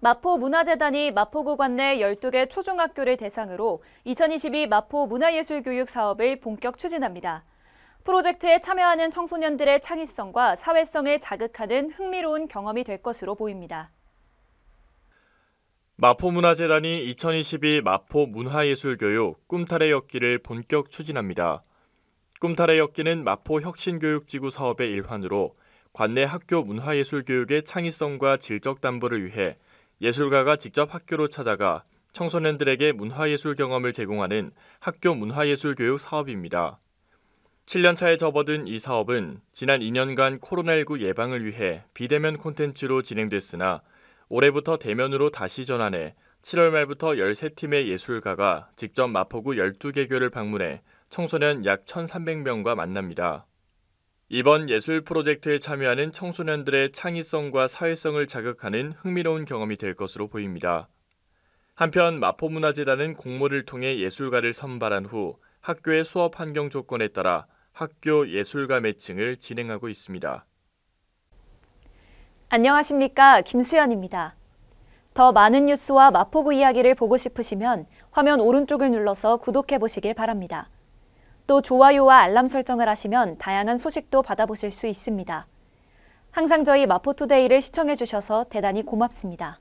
마포문화재단이 마포구 관내 12개 초중학교를 대상으로 2022 마포 문화예술교육 사업을 본격 추진합니다. 프로젝트에 참여하는 청소년들의 창의성과 사회성을 자극하는 흥미로운 경험이 될 것으로 보입니다. 마포문화재단이 2022 마포 문화예술교육 꿈탈의 엮기를 본격 추진합니다. 꿈탈의 엮기는 마포 혁신교육지구 사업의 일환으로 관내 학교 문화예술교육의 창의성과 질적 담보를 위해 예술가가 직접 학교로 찾아가 청소년들에게 문화예술 경험을 제공하는 학교 문화예술 교육 사업입니다. 7년 차에 접어든 이 사업은 지난 2년간 코로나19 예방을 위해 비대면 콘텐츠로 진행됐으나 올해부터 대면으로 다시 전환해 7월 말부터 13팀의 예술가가 직접 마포구 12개 교를 방문해 청소년 약 1,300명과 만납니다. 이번 예술 프로젝트에 참여하는 청소년들의 창의성과 사회성을 자극하는 흥미로운 경험이 될 것으로 보입니다. 한편 마포문화재단은 공모를 통해 예술가를 선발한 후 학교의 수업 환경 조건에 따라 학교 예술가 매칭을 진행하고 있습니다. 안녕하십니까 김수연입니다. 더 많은 뉴스와 마포구 이야기를 보고 싶으시면 화면 오른쪽을 눌러서 구독해 보시길 바랍니다. 또 좋아요와 알람 설정을 하시면 다양한 소식도 받아보실 수 있습니다. 항상 저희 마포투데이를 시청해주셔서 대단히 고맙습니다.